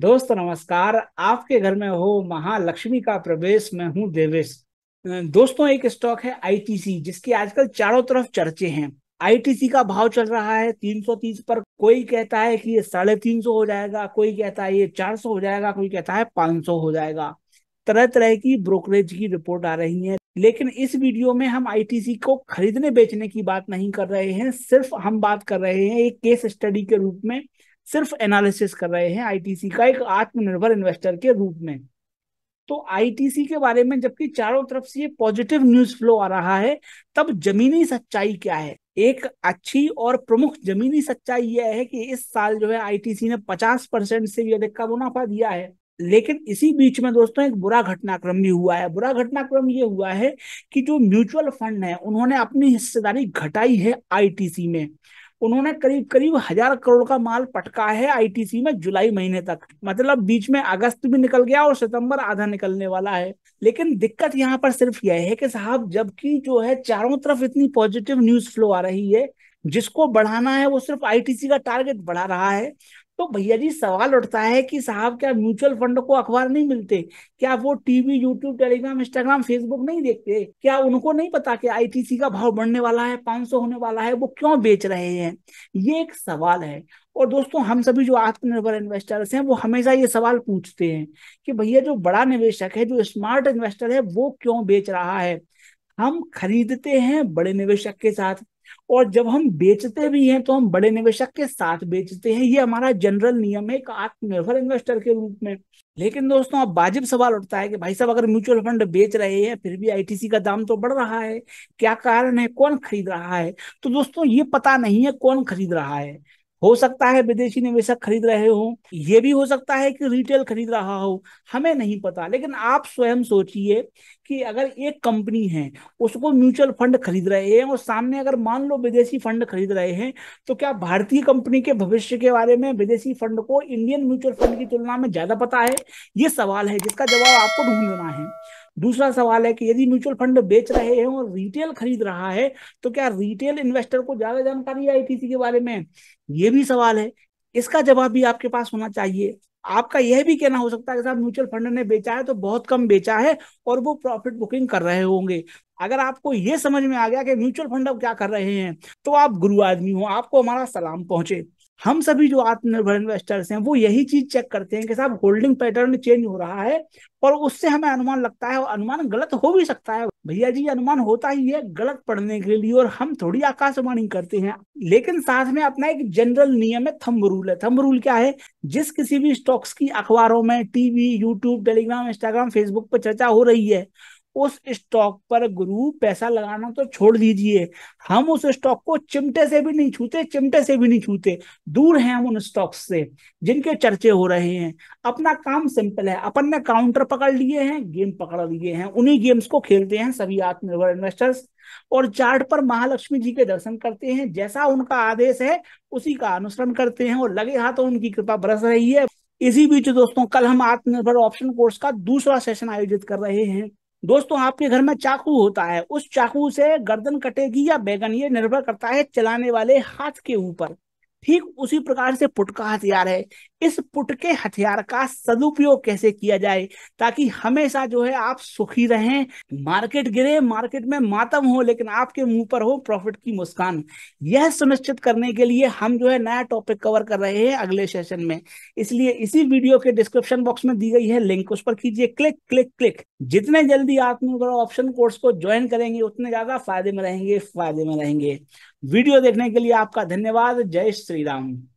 दोस्त नमस्कार आपके घर में हो महालक्ष्मी का प्रवेश मैं हूं देवेश दोस्तों एक स्टॉक है आईटीसी जिसकी आजकल चारों तरफ चर्चे हैं आईटीसी का भाव चल रहा है 330 पर कोई कहता है कि ये साढ़े तीन सौ हो जाएगा कोई कहता है ये 400 हो जाएगा कोई कहता है 500 हो जाएगा तरह तरह की ब्रोकरेज की रिपोर्ट आ रही है लेकिन इस वीडियो में हम आईटीसी को खरीदने बेचने की बात नहीं कर रहे हैं सिर्फ हम बात कर रहे हैं एक केस स्टडी के रूप में सिर्फ एनालिसिस कर रहे हैं आईटीसी का एक आत्मनिर्भर इन्वेस्टर के रूप में तो आईटीसी के बारे में जबकि चारों तरफ से ये पॉजिटिव न्यूज फ्लो आ रहा है तब जमीनी सच्चाई क्या है एक अच्छी और प्रमुख जमीनी सच्चाई यह है कि इस साल जो है आईटीसी ने 50 परसेंट से भी अधिक का मुनाफा दिया है लेकिन इसी बीच में दोस्तों एक बुरा घटनाक्रम भी हुआ है बुरा घटनाक्रम ये हुआ है कि जो म्यूचुअल फंड है उन्होंने अपनी हिस्सेदारी घटाई है आईटीसी में उन्होंने करीब करीब हजार करोड़ का माल पटका है आईटीसी में जुलाई महीने तक मतलब बीच में अगस्त भी निकल गया और सितंबर आधा निकलने वाला है लेकिन दिक्कत यहाँ पर सिर्फ यह है कि साहब जबकि जो है चारों तरफ इतनी पॉजिटिव न्यूज फ्लो आ रही है जिसको बढ़ाना है वो सिर्फ आईटीसी का टारगेट बढ़ा रहा है तो भैया जी सवाल उठता है कि साहब क्या म्यूचुअल फंड को अखबार नहीं मिलते क्या वो TV YouTube Telegram Instagram Facebook नहीं देखते क्या उनको नहीं पता कि आईटीसी का भाव बढ़ने वाला है पांच सौ होने वाला है वो क्यों बेच रहे हैं ये एक सवाल है और दोस्तों हम सभी जो आत्मनिर्भर इन्वेस्टर्स हैं वो हमेशा ये सवाल पूछते हैं कि भैया जो बड़ा निवेशक है जो स्मार्ट इन्वेस्टर है वो क्यों बेच रहा है हम खरीदते हैं बड़े निवेशक के साथ और जब हम बेचते भी हैं तो हम बड़े निवेशक के साथ बेचते हैं ये हमारा जनरल नियम है एक आत्मनिर्भर इन्वेस्टर के रूप में लेकिन दोस्तों अब वाजिब सवाल उठता है कि भाई साहब अगर म्यूचुअल फंड बेच रहे हैं फिर भी आईटीसी का दाम तो बढ़ रहा है क्या कारण है कौन खरीद रहा है तो दोस्तों ये पता नहीं है कौन खरीद रहा है हो सकता है विदेशी निवेशक खरीद रहे हो ये भी हो सकता है कि रिटेल खरीद रहा हो हमें नहीं पता लेकिन आप स्वयं सोचिए कि अगर एक कंपनी है उसको म्यूचुअल फंड खरीद रहे हैं और सामने अगर मान लो विदेशी फंड खरीद रहे हैं तो क्या भारतीय कंपनी के भविष्य के बारे में विदेशी फंड को इंडियन म्यूचुअल फंड की तुलना में ज्यादा पता है ये सवाल है जिसका जवाब आपको ढूंढना है दूसरा सवाल है कि यदि म्यूचुअल फंड बेच रहे हैं और रिटेल खरीद रहा है तो क्या रिटेल इन्वेस्टर को ज्यादा जानकारी आई आईटीसी के बारे में ये भी सवाल है इसका जवाब भी आपके पास होना चाहिए आपका यह भी कहना हो सकता है कि साहब म्यूचुअल फंड ने बेचा है तो बहुत कम बेचा है और वो प्रॉफिट बुकिंग कर रहे होंगे अगर आपको ये समझ में आ गया कि म्यूचुअल फंड अब क्या कर रहे हैं तो आप गुरु आदमी हो आपको हमारा सलाम पहुंचे हम सभी जो आत्मनिर्भर इन्वेस्टर्स हैं वो यही चीज चेक करते हैं कि साहब होल्डिंग पैटर्न चेंज हो रहा है और उससे हमें अनुमान लगता है और अनुमान गलत हो भी सकता है भैया जी अनुमान होता ही है गलत पढ़ने के लिए और हम थोड़ी आकाशवाणी करते हैं लेकिन साथ में अपना एक जनरल नियम है थम्ब रूल है थम्ब रूल क्या है जिस किसी भी स्टॉक्स की अखबारों में TV YouTube Telegram Instagram Facebook पर चर्चा हो रही है उस स्टॉक पर गुरु पैसा लगाना तो छोड़ दीजिए हम उस स्टॉक को चिमटे से भी नहीं छूते चिमटे से भी नहीं छूते दूर हैं हम उन स्टॉक्स से जिनके चर्चे हो रहे हैं अपना काम सिंपल है अपन ने काउंटर पकड़ लिए हैं गेम पकड़ लिए हैं उन्हीं गेम्स को खेलते हैं सभी आत्मनिर्भर इन्वेस्टर्स और चार्ट पर महालक्ष्मी जी के दर्शन करते हैं जैसा उनका आदेश है उसी का अनुसरण करते हैं और लगे हाथों तो उनकी कृपा बरस रही है इसी बीच दोस्तों कल हम आत्मनिर्भर ऑप्शन कोर्स का दूसरा सेशन आयोजित कर रहे हैं दोस्तों आपके घर में चाकू होता है उस चाकू से गर्दन कटेगी या बैगन ये निर्भर करता है चलाने वाले हाथ के ऊपर ठीक उसी प्रकार से पुटका हथियार है इस पुट के हथियार का सदुपयोग कैसे किया जाए ताकि हमेशा जो है आप सुखी रहें मार्केट गिरे मार्केट में मातम हो लेकिन आपके मुंह पर हो प्रॉफिट की मुस्कान यह सुनिश्चित करने के लिए हम जो है नया टॉपिक कवर कर रहे हैं अगले सेशन में इसलिए इसी वीडियो के डिस्क्रिप्शन बॉक्स में दी गई है लिंक उस पर कीजिए क्लिक क्लिक क्लिक जितने जल्दी आत्मनिर्भर ऑप्शन कोर्स को ज्वाइन करेंगे उतने ज्यादा फायदे में रहेंगे फायदे में रहेंगे वीडियो देखने के लिए आपका धन्यवाद जय श्री राम